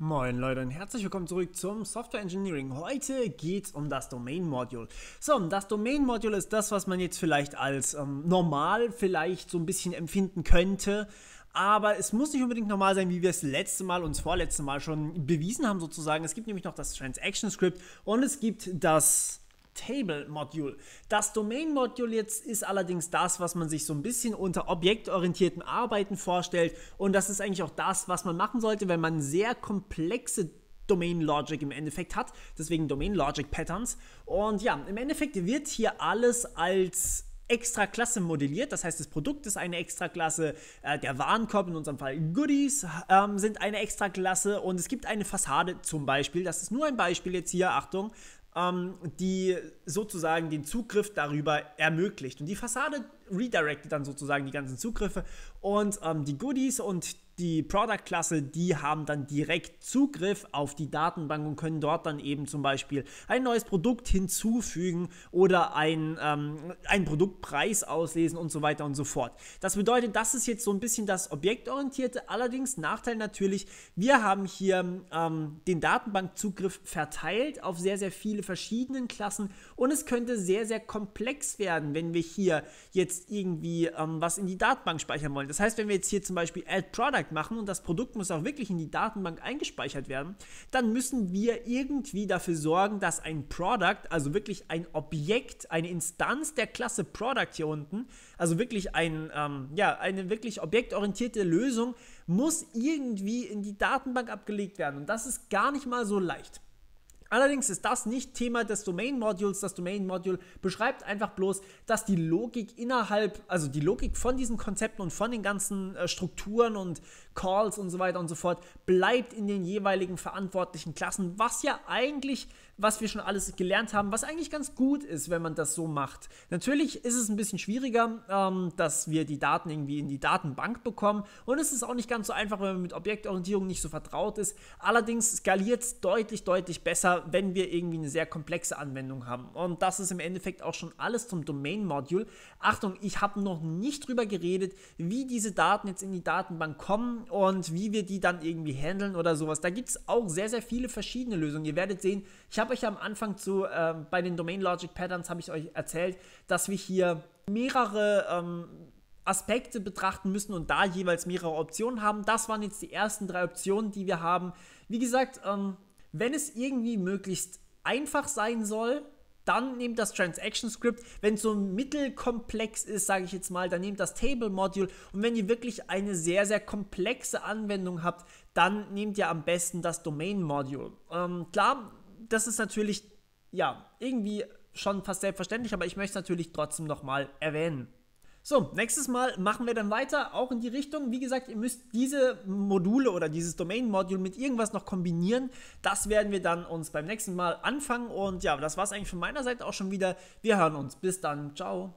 Moin Leute und herzlich willkommen zurück zum Software Engineering. Heute geht es um das Domain Module. So, das Domain Module ist das, was man jetzt vielleicht als ähm, normal vielleicht so ein bisschen empfinden könnte. Aber es muss nicht unbedingt normal sein, wie wir es letzte Mal und das vorletzte Mal schon bewiesen haben sozusagen. Es gibt nämlich noch das Transaction Script und es gibt das Table Module. Das Domain Module jetzt ist allerdings das, was man sich so ein bisschen unter objektorientierten Arbeiten vorstellt und das ist eigentlich auch das, was man machen sollte, wenn man sehr komplexe Domain Logic im Endeffekt hat, deswegen Domain Logic Patterns. Und ja, im Endeffekt wird hier alles als extra Klasse modelliert. Das heißt, das Produkt ist eine extra Klasse, äh, der Warenkorb, in unserem Fall Goodies, ähm, sind eine extra Klasse und es gibt eine Fassade zum Beispiel. Das ist nur ein Beispiel jetzt hier, Achtung, ähm, die sozusagen den Zugriff darüber ermöglicht. Und die Fassade redirectet dann sozusagen die ganzen Zugriffe und ähm, die Goodies und die die Product-Klasse, die haben dann direkt Zugriff auf die Datenbank und können dort dann eben zum Beispiel ein neues Produkt hinzufügen oder ein, ähm, einen Produktpreis auslesen und so weiter und so fort. Das bedeutet, das ist jetzt so ein bisschen das Objektorientierte. Allerdings Nachteil natürlich, wir haben hier ähm, den Datenbankzugriff verteilt auf sehr, sehr viele verschiedenen Klassen und es könnte sehr, sehr komplex werden, wenn wir hier jetzt irgendwie ähm, was in die Datenbank speichern wollen. Das heißt, wenn wir jetzt hier zum Beispiel Add Product Website machen und das Produkt muss auch wirklich in die Datenbank eingespeichert werden, dann müssen wir irgendwie dafür sorgen, dass ein Product, also wirklich ein Objekt, eine Instanz der Klasse Product hier unten, also wirklich ein, ähm, ja, eine wirklich objektorientierte Lösung, muss irgendwie in die Datenbank abgelegt werden. Und das ist gar nicht mal so leicht. Allerdings ist das nicht Thema des Domain Modules. Das Domain Module beschreibt einfach bloß, dass die Logik innerhalb, also die Logik von diesen Konzepten und von den ganzen äh, Strukturen und Calls und so weiter und so fort bleibt in den jeweiligen verantwortlichen Klassen, was ja eigentlich, was wir schon alles gelernt haben, was eigentlich ganz gut ist, wenn man das so macht. Natürlich ist es ein bisschen schwieriger, ähm, dass wir die Daten irgendwie in die Datenbank bekommen und es ist auch nicht ganz so einfach, wenn man mit Objektorientierung nicht so vertraut ist. Allerdings skaliert es deutlich, deutlich besser besser, wenn wir irgendwie eine sehr komplexe Anwendung haben. Und das ist im Endeffekt auch schon alles zum Domain-Module. Achtung, ich habe noch nicht drüber geredet, wie diese Daten jetzt in die Datenbank kommen und wie wir die dann irgendwie handeln oder sowas. Da gibt es auch sehr, sehr viele verschiedene Lösungen. Ihr werdet sehen, ich habe euch am Anfang zu, äh, bei den Domain Logic Patterns habe ich euch erzählt, dass wir hier mehrere ähm, Aspekte betrachten müssen und da jeweils mehrere Optionen haben. Das waren jetzt die ersten drei Optionen, die wir haben. Wie gesagt, ähm, wenn es irgendwie möglichst einfach sein soll, dann nehmt das Transaction Script. Wenn es so mittelkomplex ist, sage ich jetzt mal, dann nehmt das Table Module. Und wenn ihr wirklich eine sehr, sehr komplexe Anwendung habt, dann nehmt ihr am besten das Domain Module. Ähm, klar, das ist natürlich, ja, irgendwie schon fast selbstverständlich, aber ich möchte es natürlich trotzdem nochmal erwähnen. So, nächstes Mal machen wir dann weiter, auch in die Richtung. Wie gesagt, ihr müsst diese Module oder dieses Domain-Modul mit irgendwas noch kombinieren. Das werden wir dann uns beim nächsten Mal anfangen. Und ja, das war es eigentlich von meiner Seite auch schon wieder. Wir hören uns. Bis dann. Ciao.